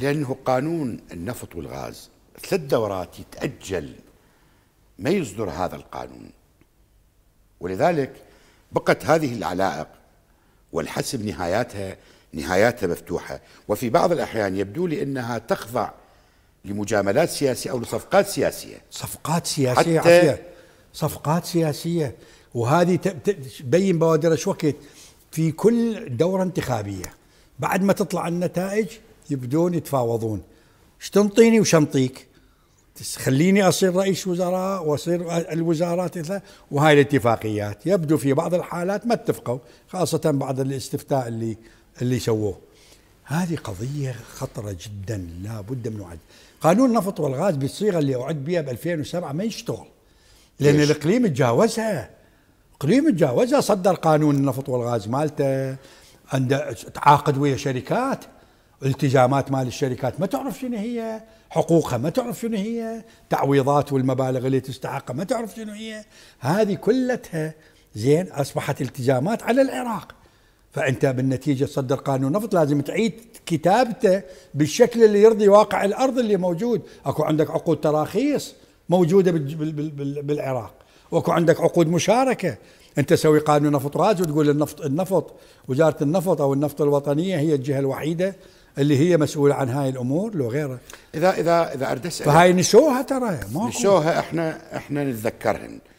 لأنه قانون النفط والغاز ثلاث دورات يتأجل ما يصدر هذا القانون ولذلك بقت هذه العلائق والحسب نهاياتها نهاياتها مفتوحة وفي بعض الأحيان يبدو لي أنها تخضع لمجاملات سياسية أو لصفقات سياسية صفقات سياسية حتى صفقات سياسية وهذه تبين بوادر شوكت في كل دورة انتخابية بعد ما تطلع النتائج يبدون يتفاوضون ايش تنطيني وش انطيك خليني اصير رئيس وزراء واصير الوزارات وهاي الاتفاقيات يبدو في بعض الحالات ما اتفقوا خاصه بعد الاستفتاء اللي اللي سووه هذه قضيه خطره جدا لا بد من وعد قانون النفط والغاز بالصيغه اللي اعد بها ب 2007 ما يشتغل لان ليش؟ الاقليم تجاوزها الاقليم تجاوزها صدر قانون النفط والغاز مالته عنده تعاقد ويا شركات التزامات مال الشركات ما تعرف شنو هي حقوقها ما تعرف شنو هي تعويضات والمبالغ اللي تستحقها ما تعرف شنو هي هذه كلتها زين اصبحت التزامات على العراق فانت بالنتيجه تصدر قانون نفط لازم تعيد كتابته بالشكل اللي يرضي واقع الارض اللي موجود اكو عندك عقود تراخيص موجوده بالعراق واكو عندك عقود مشاركه انت تسوي قانون نفط غاز وتقول النفط النفط وزاره النفط او النفط الوطنيه هي الجهه الوحيده اللي هي مسؤوله عن هاي الامور لو غيرها اذا اذا اذا اردت فهاي نشوها ترى ما نشوها احنا احنا نتذكرهن